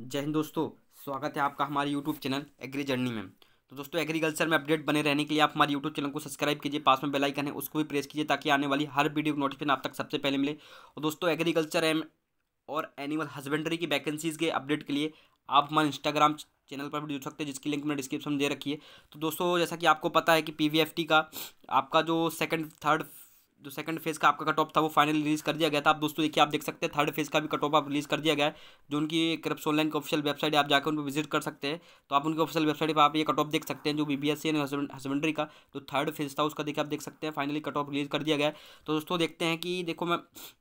जय हिंद दोस्तों स्वागत है आपका हमारे यूट्यूब चैनल एग्री जर्नी में तो दोस्तों एग्रीकल्चर में अपडेट बने रहने के लिए आप हमारे यूट्यूब चैनल को सब्सक्राइब कीजिए पास में बेल आइकन है उसको भी प्रेस कीजिए ताकि आने वाली हर वीडियो की नोटिफिकेशन आप तक सबसे पहले मिले और दोस्तों एग्रीकल्चर एम और एनिमल हस्बेंड्री की वैकेंसीज़ के अपडेट के लिए आप हमारे इंस्टाग्राम चैनल पर भी जुड़ सकते हैं जिसकी लिंक मैंने डिस्क्रिप्शन दे रखी है तो दोस्तों जैसा कि आपको पता है कि पी का आपका जो सेकेंड थर्ड जो सेकंड फेज़ का आपका कट ऑफ था वो फाइनल रिलीज़ कर दिया गया था आप दोस्तों देखिए आप देख सकते हैं थर्ड फेज़ का भी कट ऑफ आप रिलीज़ कर दिया गया है जो उनकी क्रप्स ऑनलाइन की ऑफिशियल वेबसाइट है आप जाकर उन पर विजिट कर सकते हैं तो आप उनकी ऑफिशियल वेबसाइट पर आप ये कट ऑफ देख सकते हैं जो B B S C husbandry का जो थर्ड फेज़ था उसका देखिए आप देख सकते हैं फाइनली कट ऑफ रिलीज़ कर दिया गया है तो दोस्तों देखते हैं कि देखो मैं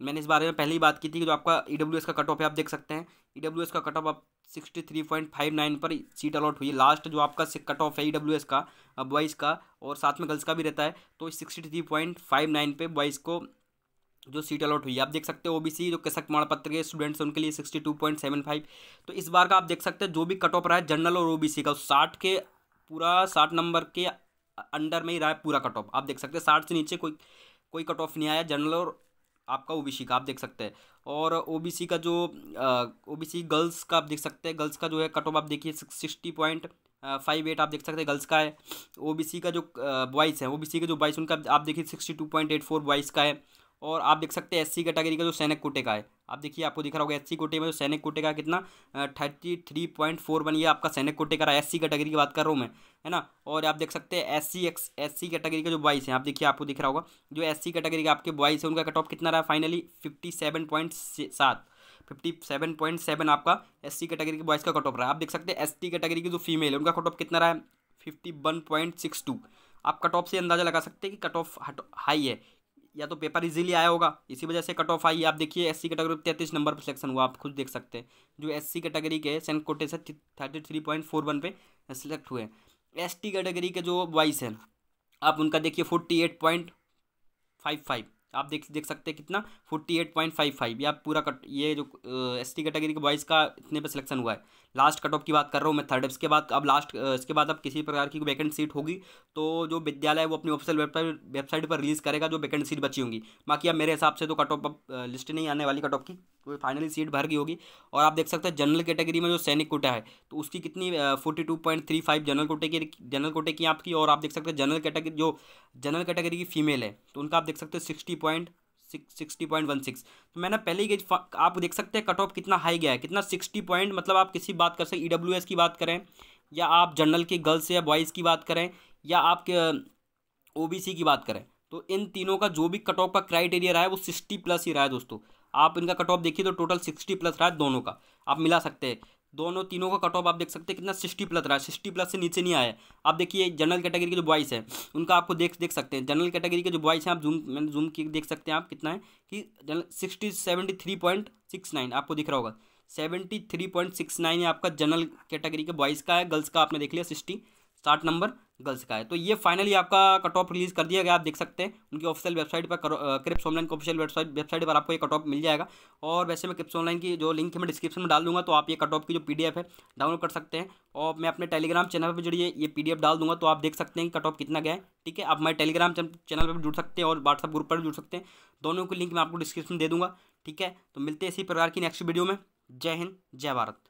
मैंने इस बारे में पहले ही बात की थी कि जो आपका ई डब्ल्यू एस का कट ऑफ है आप देख सकते हैं ई e एस का कट ऑफ आप sixty three point five nine पर सीट अलॉट हुई लास्ट जो आपका कट ऑफ है ई डब्ल्यू एस का बॉयज़ का और साथ में गर्ल्स का भी रहता है तो sixty three point five nine पे बॉयज़ को जो सीट अलॉट हुई है आप देख सकते हो ओबीसी जो कृषक प्रमाण पत्र के स्टूडेंट्स उनके लिए sixty two point seven five तो इस बार का आप देख सकते हैं जो भी कट ऑफ रहा है जनरल और ओ का साठ के पूरा साठ नंबर के अंडर में ही रहा है पूरा कट ऑफ आप देख सकते हैं साठ से नीचे कोई कोई कट ऑफ नहीं आया जनरल और आपका ओबीसी का आप देख सकते हैं और ओबीसी का जो ओबीसी गर्ल्स का आप देख सकते हैं गर्ल्स का जो है कट ऑफ आप देखिए सिक्सटी पॉइंट फाइव एट आप देख सकते हैं गर्ल्स का है ओबीसी का जो बॉयज़ है ओबीसी के जो बॉयज़ उनका आप देखिए sixty two point eight four boys का है और आप देख सकते हैं एससी कैटेगरी का जो सैनिक कोटे का है आप देखिए आपको दिख रहा होगा एससी कोटे में जो सैनिक कोटे का कितना thirty three point four one ये आपका सैनिक कोटे का रहा है सी कैटेगरी की बात कर रहा हूँ मैं है ना और आप देख सकते हैं S C X S C category का जो बॉइस है आप देखिए आपको दिख रहा होगा जो एस सी कैटेगरी का आपके बॉइस है उनका कट ऑफ कितना रहा फाइनली फिफ्टी सेवन पॉइंट सात फिफ्टी सेवन पॉइंट सेवन आपका एस सी कैटेगरी के बॉयज़ का कट ऑफ रहा है आप देख सकते हैं एस टी कैटेगरी की जो फीमेल है उनका कट ऑफ कितना रहा है fifty one point six two आप कट ऑफ से अंदाज़ा लगा सकते हैं कि कट ऑफ हाई है या तो पेपर इजीली आया होगा इसी वजह से कट ऑफ आई आप देखिए एस सी कैटेगरी तैंतीस नंबर पर सिलेक्शन हुआ आप खुद देख सकते हैं जो एस सी कैटेगरी के सेंट कोटे से thirty three point four one पे सिलेक्ट हुए एस टी कैटेगरी के जो वाइस हैं आप उनका देखिए forty eight point five five आप देख देख सकते हैं कितना forty eight point five five या पूरा कट ये जो एस टी कैटेगरी के बॉयज़ का इतने पे सिलेक्शन हुआ है लास्ट कट ऑफ की बात कर रहा हूँ मैं थर्ड इसके बाद अब लास्ट इसके बाद अब किसी प्रकार की वैकेंट सीट होगी तो जो विद्यालय है वो अपनी ऑफिशियल वेबसाइट वेबसाइट पर रिलीज़ करेगा जो वैकेंट सीट बची होंगी बाकी अब मेरे हिसाब से तो कट ऑफ लिस्ट नहीं आने वाली कट ऑफ की तो फाइनली सीट भर गई होगी और आप देख सकते हैं जनरल कैटेगरी में जो सैनिक कोटा है तो उसकी कितनी forty two point three five general कोटे की जनरल कोटे की आपकी और आप देख सकते हैं जनरल कैटेगरी जो जनरल कैटेगरी की फीमेल है तो उनका आप देख सकते हैं sixty point sixty point one six तो मैंने पहले ही आप देख सकते हैं कट ऑफ कितना हाई गया है कितना सिक्सटी पॉइंट मतलब आप किसी बात कर सकते ई e डब्ल्यू एस की बात करें या आप जनरल की गर्ल्स या बॉयज़ की बात करें या आप ओ बी सी की बात करें तो इन तीनों का जो भी कट ऑफ का क्राइटेरिया रहा है वो सिक्सटी प्लस ही रहा है दोस्तों आप इनका कट ऑफ देखिए तो टोटल सिक्सटी प्लस रहा है दोनों का आप मिला सकते हैं दोनों तीनों का कट ऑफ आप देख सकते हैं कितना सिक्सटी प्लस रहा है सिक्सटी प्लस से नीचे नहीं आया है आप देखिए जनरल कैटेगरी के जो बॉयज़ हैं उनका आपको देख देख सकते हैं जनरल कैटेगरी के जो बॉयज़ हैं आप जूम मैंने जूम की देख सकते हैं आप कितना है कि general sixty seventy three point six nine आपको दिख रहा होगा seventy three point six nine आपका जनरल कैटेगरी के बॉयज़ का है गर्ल्स का आपने देख लिया सिक्सटी साठ नंबर गर्ल्स का है तो ये फाइनली आपका कट ऑफ रिलीज़ कर दिया गया आप देख सकते हैं उनकी ऑफिशियल वेबसाइट पर क्रिप्स ऑनलाइन की ऑफिशियल वेबसाइट वेबसाइट पर आपको ये कट ऑफ मिल जाएगा और वैसे मैं क्रिप्स ऑनलाइन की जो लिंक है मैं डिस्क्रिप्शन में डाल दूंगा तो आप ये कट ऑफ की जो पी है डाउनलोड कर सकते हैं और मैं अपने टेलीग्राम चैनल पर जुड़िए ये पी डाल दूंगा तो आप देख सकते हैं कट ऑफ कितना गया है ठीक है आप हमारे टेलीग्राम चैनल पर भी जुड़ सकते हैं और व्हाट्सअप ग्रुप पर भी जुड़ सकते हैं दोनों की लिंक मैं आपको डिस्क्रिप्शन दे दूँगा ठीक है तो मिलते हैं इसी प्रकार की नेक्स्ट वीडियो में जय हिंद जय भारत